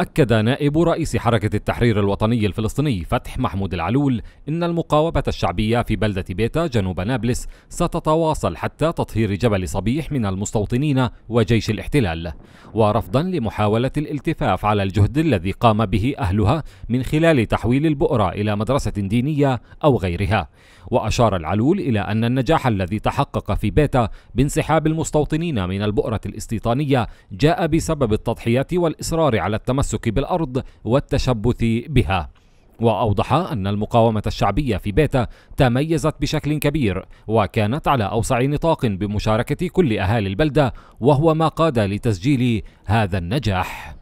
أكد نائب رئيس حركة التحرير الوطني الفلسطيني فتح محمود العلول إن المقاومة الشعبية في بلدة بيتا جنوب نابلس ستتواصل حتى تطهير جبل صبيح من المستوطنين وجيش الاحتلال ورفضا لمحاولة الالتفاف على الجهد الذي قام به أهلها من خلال تحويل البؤرة إلى مدرسة دينية أو غيرها وأشار العلول إلى أن النجاح الذي تحقق في بيتا بانسحاب المستوطنين من البؤرة الاستيطانية جاء بسبب التضحيات والإصرار على التمسك التمسك بالأرض والتشبث بها واوضح ان المقاومه الشعبيه في بيتا تميزت بشكل كبير وكانت على اوسع نطاق بمشاركه كل اهالي البلده وهو ما قاد لتسجيل هذا النجاح